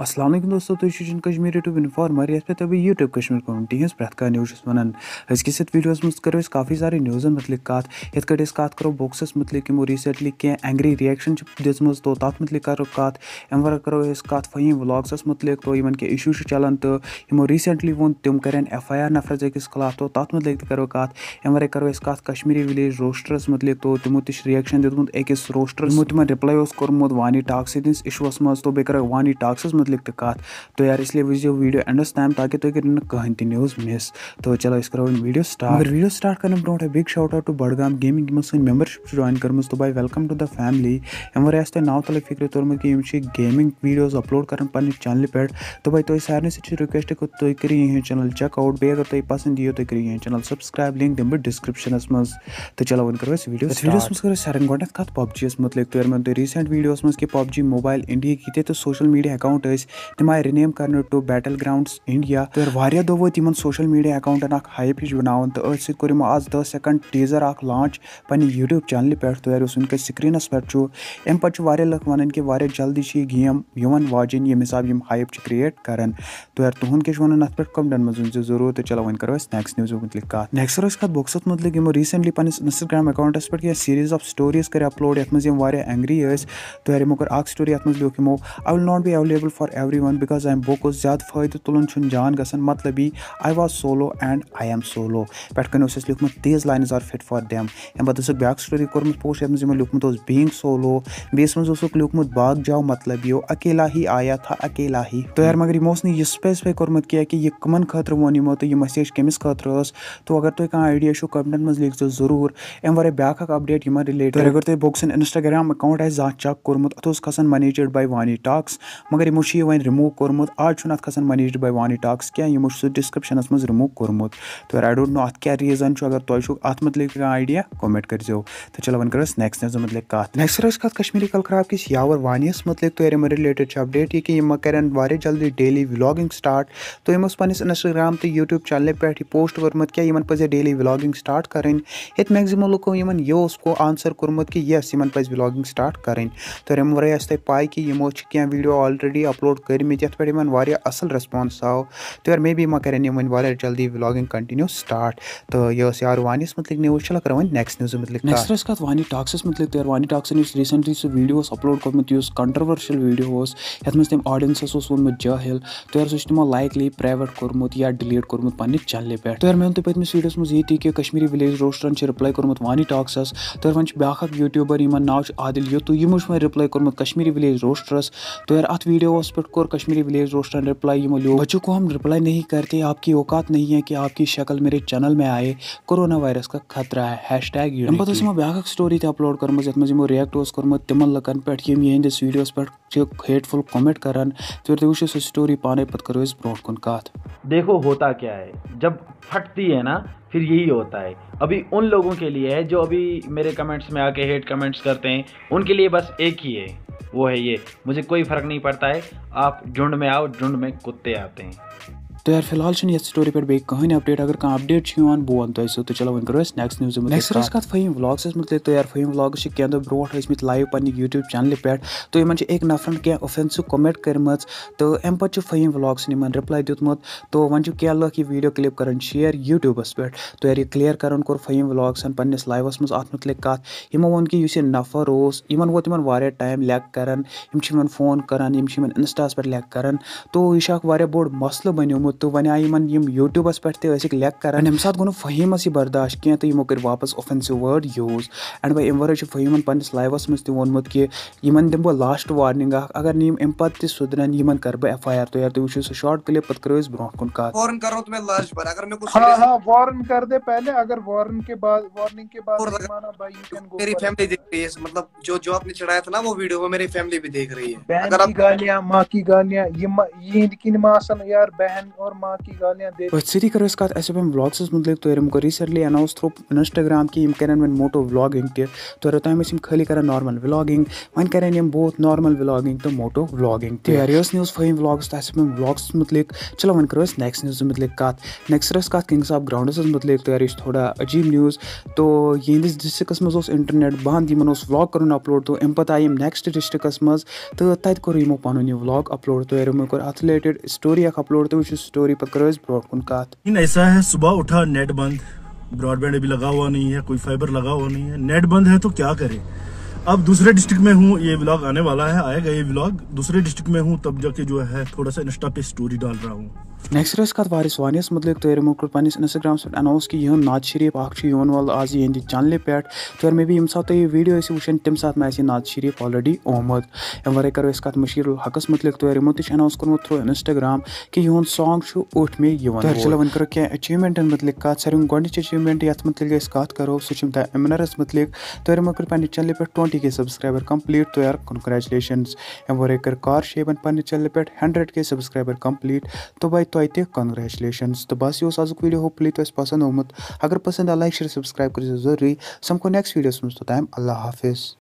असलम दोस्तों तुम तो कश्मीर यूट्यूब इन्फॉर्मर ये पे तभी यूट्यूब कश्मीर कम्युनिटी हज पे कह न्यूज वन अजकिस वीडियोस मज करो काफ़ी सारे न्यूज़न मतलब कत ये कत करो बॉक्सस मुतल यमो रिसेंटली कह एंग्री रिएक्शन दिजम तो तथ मुतल करो कत अम करो कत फ़हीम व्लाग्सस मुतल तो इन कह इशू चलान तो यमो रिसेंटली वो तम कर एफ आई आर नफर अकिस खिलाफ तो तथ मुतल करो कत अम करो कत कश्मीरी विलेज रोस्टरस मुतल तो तमो तुम रिएक्शन दिखमुत अकिस रोस्टर तमो रिप्लाई कर्मुत वानी टाक इशूस मज तो बेह करो वानी متعلق تہِ کَتھ تُہۍ یار اِسلیے وٕچھزیو ویٖڈیو اٮ۪نڈَس تام تاکہِ تُہۍ کٔرِو نہٕ کٕہٕنۍ تہِ نِوٕز مِس تو چلو أسۍ کَرو وۄنۍ ویٖڈیو سٹاٹ مگر ویٖڈیو سٹاٹ کَرنہٕ برونٛٹھ بیٚیہِ shout out to Budgam gaming یِمو سٲنۍ مٮ۪مبَرشِپ چھِ جویِن کٔرمٕژ تو باے وٮ۪لکَم ٹُو دَ فیملی اَمہِ ورٲے آسہِ تۄہہِ ناو تَلٕے فِکرِ توٚرمُت کہِ یِم چھِ گیمِنٛگ ویٖڈیوز اَپلوڈ کَران پنٛنہِ چَنلہِ پٮ۪ٹھ تو باے تۄہہِ سارنٕے سۭتۍ چھِ رِکوٮ۪سٹ کہِ تُہۍ کٔرِو یِہِنٛز چَنَل چَک آوُٹ بیٚیہِ اگر تۄہہِ پَسنٛد یِیو تُہۍ کٔرِو یِہِنٛز چَنَل سَبسکرٛایب لِنٛک دِمہٕ بہٕ ڈِسکِرٛپشَنَس منٛز تہٕ چلو وۄنۍ کَرو أسۍ ویٖڈیو ویٖڈیوَس منٛز کَرو سارنٕے گۄڈنٮ۪تھ کَتھ پَب جی یَس متعلق تُہۍ وَنو تۄہہِ ریٖسٮ۪نٛٹ ویٖڈیوَس منٛز کہِ پَب جی موبایل اِنڈیا کِتھ تہٕ سوشَل میٖڈیا اٮ۪کاوُنٛٹ तम आई रिनेम कर टू बैटल ग्राउंडस इंडिया तो वह दो वो इन सोशल मीडिया अकाउंटन हाइप हिश बना तो अथ सो आज दह सेकंड टीजर अख लॉन्च पे यूट्यूब चैनल पे तैयार वनक स्क्रीन पेट अम पे लुख वन कि वह जल्दी से गेम यून वाचिन ये हिसाब ये हाइप क्रिएट कर तैयार तुम्हें क्या वन अत कमेंटन में जरूर तो चलो वन करो नैक्स न्यूज मुतलिक कह नैक्स करो कत बुक्स मुतलिक यो रिसेंटली पे इंस्टाग्राम अकाउंटस पे या सीरीज ऑफ स्टोरीज कर अपलोड ये एंग्री तैयार यमो कर स्टोरी ये लोखो I will not be available for for every one because اَمہِ بُک اوس زیادٕ فٲیدٕ تُلُن چھُنہٕ جان گژھان مطلب یی I was solo and I am solo پٮ۪ٹھ کَنۍ اوس اَسہِ لیوٗکھمُت these lines are fit for them اَمہِ پَتہٕ ٲسٕکھ بیٛاکھ سٹوری کوٚرمُت پوسٹ یَتھ منٛز یِمو لیوٗکھمُت اوس بیٖنٛگ سولو بیٚیِس منٛز اوسُکھ لیوٗکھمُت باغ جاو مطلب یو اکیلا ہی آیا تھا اکیلا ہی تہٕ یار مگر یِمو اوس نہٕ یہِ سٕپیسِفاے کوٚرمُت کینٛہہ کہِ یہِ کٕمَن خٲطرٕ ووٚن یِمو تہٕ یہِ میسیج کٔمِس خٲطرٕ ٲس تو اگر تۄہہِ کانٛہہ آیڈیا چھُو کَمنٹَن منٛز لیٖکھزیو ضروٗر اَمہِ وَرٲے بیٛاکھ اَکھ اَپڈیٹ یِمَن رِلیٹِڈ اگر تۄہہِ بُک سٕنٛدۍ اِنَسٹاگرٛام اٮ۪کاوُنٛٹ آسہِ زانٛہہ چَک کوٚرمُت اَتھ اوس کھَسان مَنیجٕڈ باے وانی ٹاکٕس مگر یِمو چھِ چھُ یہِ وۄنۍ رِموٗ کوٚرمُت آز چھُنہٕ اَتھ کھَسان مَنیجڈ باے وانی ٹاکٕس کینٛہہ یِمو چھُ سُہ ڈِسکِرٛپشَنَس منٛز رِموٗ کوٚرمُت تہٕ آی ڈونٛٹ نو اَتھ کیٛاہ ریٖزَن چھُ اگر تۄہہِ چھُو اَتھ متعلق کانٛہہ آیڈِیا کوٚمٮ۪نٛٹ کٔرۍزیو تہٕ چلو وۄنۍ کَرو أسۍ نیکٕس نِوزَن متعلق کَتھ نیکٕس کَرو أسۍ کَتھ کشمیٖری کَلکرٛاپ کِس یاور وانِیَس متعلق تہٕ یِمَن رِلیٹِڈ چھِ اَپڈیٹ یہِ کہِ یِم کَرن واریاہ جلدی ڈیلی وِلاگِنٛگ سٹاٹ تہٕ یِم اوس پنٛنِس اِنَسٹاگرٛام تہٕ یوٗٹیوٗب چَنلہِ پٮ۪ٹھ یہِ پوسٹ کوٚرمُت کیٛاہ یِمَن پَزِ ڈیلی وِلاگِنٛگ سٹاٹ کَرٕنۍ ییٚتہِ میکزِمو لُکو یِمَن یہِ اوس کو آنسَر کوٚرمُت کہِ یَس یِمَن پَزِ وِلاگِنٛگ سٹاٹ کَرٕنۍ تہٕ اَمہِ وَرٲے آسہِ تۄہہِ پاے کہِ یِمو چھِ کینٛہہ ویٖڈیو آلریڈی اَپ اَپلوڈ کٔرمٕتۍ یَتھ پٮ۪ٹھ یِمَن واریاہ اَصٕل رٮ۪سپانٕس آو تہٕ مے بی ما کَرن یِم وۄنۍ واریاہ جلدی وِلاگِنٛگ کَنٹِنیوٗ سٹاٹ تہٕ یہِ ٲس یار وانِیَس متعلق نِوٕز چھِ کَران وۄنۍ نیکٕسٹ نِوزِ متعلق نیکٕسٹ ٲس کَتھ وانی ٹاکسَس متعلق تہِ وانی ٹاکسَن یُس ریٖسٮ۪نٛٹلی سُہ ویٖڈیو اوس اَپلوڈ کوٚرمُت یُس کَنٹرٛوؤرشَل ویٖڈیو اوس یَتھ منٛز تٔمۍ آڈیَنسَس اوس ووٚنمُت جاہِل تہٕ سُہ چھُ تِمو لایکلی پرٛایویٹ کوٚرمُت یا ڈِلیٖٹ کوٚرمُت پنٛنہِ چَنلہِ پٮ۪ٹھ تہٕ مےٚ ووٚن تۄہہِ پٔتمِس ویٖڈیوَس منٛز ییٚتی کہِ کشمیٖری وِلیج روسٹرَن چھِ رِپلاے کوٚرمُت وانی ٹاکسَس تہٕ وۄنۍ چھِ بیٛاکھ اَکھ یوٗٹیوٗبَر یِمَن ناو چھُ عادِل یوٗتُے یِمو چھُ وۄنۍ رِپلاے کوٚرمُت کشمیٖری وِلیج روسٹرَس تہٕ اَتھ ویٖڈیو اوس पर कोर कश्मीरी विलेज रोस्टर रिप्लाई ये लोग बच्चों को हम रिप्लाई नहीं करते आपकी औकात नहीं है कि आपकी शक्ल मेरे चैनल में आए कोरोना वायरस का खतरा है हैश टैग यू पता स्टोरी थे अपलोड कर्मत ये यमो रिएक्ट तिम लकन पे यहंदिस वीडियोस पे हेटफुल कमेंट करान फिर तुम वो स्टोरी पाने पे करो ब्रोट कुन कत देखो होता क्या है जब फटती है ना फिर यही होता है अभी उन लोगों के लिए है जो अभी मेरे कमेंट्स में आके हेट कमेंट्स करते हैं उनके लिए बस एक ही है वो है ये मुझे कोई फ़र्क नहीं पड़ता है आप झुंड में आओ झुंड में कुत्ते आते हैं तो यार फिलहाल ये स्टोरी पे बे कहीं अपडेट अगर कहीं अपडेट वो तुम तो चलो वन करो नेक्स्ट न्यूज नेक्स्ट कत फहीम व्लाग्स तो तो मुतल तो, तो यार फहीम व्लाग्स कह दो ब्रोट थ लाइव पे यूट्यूब चैनल पे तो इन एक नफर कैं ओफेंसिव कमेंट करम तो अम पे फहीम व्लाग्सन इन रिप्लाई दुतमुत तो वन कैं लोग वीडियो क्लिप कर शेयर यूट्यूबस पे तो यार क्लियर कर कोर फहीम व्लाग्सन पन्नस लाइवस मज अत कत यमो वो कि नफर उस इन वो इन टाइम लैक कर फोन कर इंस्टास पे लैक कर तो यह बोर्ड मसल बनो گوٚمُت تہٕ وۄنۍ آے یِمَن یِم یوٗٹیوٗبَس پٮ۪ٹھ تہِ ٲسِکھ لیک کَران اَمہِ ساتہٕ گوٚو نہٕ فٔہیٖمَس یہِ برداش کینٛہہ تہٕ یِمو کٔرۍ واپَس اوٚفٮ۪نسِو وٲڈ یوٗز اینڈ بَے اَمہِ وَرٲے چھُ فٔہیٖمَن پنٛنِس لایفَس منٛز تہِ ووٚنمُت کہِ یِمَن دِمہٕ بہٕ لاسٹ وارنِنٛگ اَکھ اگر نہٕ یِم اَمہِ پَتہٕ تہِ سُدرَن یِمَن کَرٕ بہٕ اٮ۪ف آی آر تُہۍ تُہۍ وٕچھِو سُہ شاٹ کِلِپ پَتہٕ کٔرِو أسۍ برونٛٹھ کُن کَتھ हाँ हाँ वार्न कर दे पहले अगर वार्न के बाद वार्निंग के बाद नहीं माना भाई यू कैन गो मेरी फैमिली देख रही है मतलब जो जो आपने चढ़ाया था ना वो वीडियो वो मेरी फैमिली भी देख रही है बहन अगर की आप गालियां माँ की गालियां ये ईद की नमासन यार बहन और माँ की गालियां दे सिरी करस्कात SFM vlogs मुतलिक तुम को रिसेंटली अनाउंस थ्रो इंस्टाग्राम कि कर मोटो व्लॉगिंग तो तह तोर तुम खाली करा नॉर्मल व्लॉगिंग वन कर बोथ नॉर्मल व्लॉगिंग तो मोटो व्लॉगिंग तैयार यह न्यूज़ फहम व्लॉग्स तो SFM व्लॉग्स मुतलिक चलो वन करो नेक्स्ट न्यूज़ मुतलिक कत नेक्स्ट रस कत किंग्स ऑफ ग्राउंडस मुतलिक तैयार यह थोड़ा अजीब न्यूज़ तो यहंदिस डिस्ट्रिक्स मज इंटरनेट बंद इन व्लॉग कर अपलोड तो अम पे आम नेक्स्ट डिस्ट्रिक्स मज तो तुम पुन व्लॉग अपलोड तैयार कर अत रिलेटेड स्टोरी अपलोड तो वह स्टोरी पर करो इस ब्रॉडकॉन ऐसा है सुबह उठा नेट बंद ब्रॉडबैंड अभी लगा हुआ नहीं है कोई फाइबर लगा हुआ नहीं है नेट बंद है तो क्या करे अब दूसरे डिस्ट्रिक्ट में हूँ ये व्लॉग आने वाला है आएगा ये व्लॉग दूसरे डिस्ट्रिक्ट में हूँ तब जाके जो है थोड़ा सा इंस्टा पे स्टोरी डाल रहा हूँ नेक्स्ट रस कत वारिस वानियस मुतलिक तो यमो कर पनिस इंस्टाग्राम पर अनाउंस कि यह नाद शरीफ आख छ वाल आज ये चैनल पे तो मे भी इमसा तो वीडियो से उशन तिम साथ मैसे नाद शरीफ ऑलरेडी ओमद एम वरे करो इस मशीर हकस मुतल तो यमो तिश अनाउंस कर्म थ्रू इंस्टाग्राम कि यून सॉन्ग छ मे चलो वन करो क्या अचीवमेंट इन मुतलिक कत सर गोंड अचीवमेंट यत मुतलिक कत करो सुचिम द एमनरस मुतलिक तो कर पनि चैनल पे 20 के सब्सक्राइबर कंप्लीट तो यार कांग्रेचुलेशंस एम वरे कर कार शेबन पनि चैनल पे हंड्रेड के सबसक्राइबर कंप्लीट तो भाई तुम तो कंग्रेचुलेशन तो बस यह आज वीडियो हो तुम तो पसंद आमुत अगर पसंद लाइक शेयर सब्सक्राइब कर जरूरी समको नेक्स्ट वीडियो मोदी तो अल्लाह हाफिज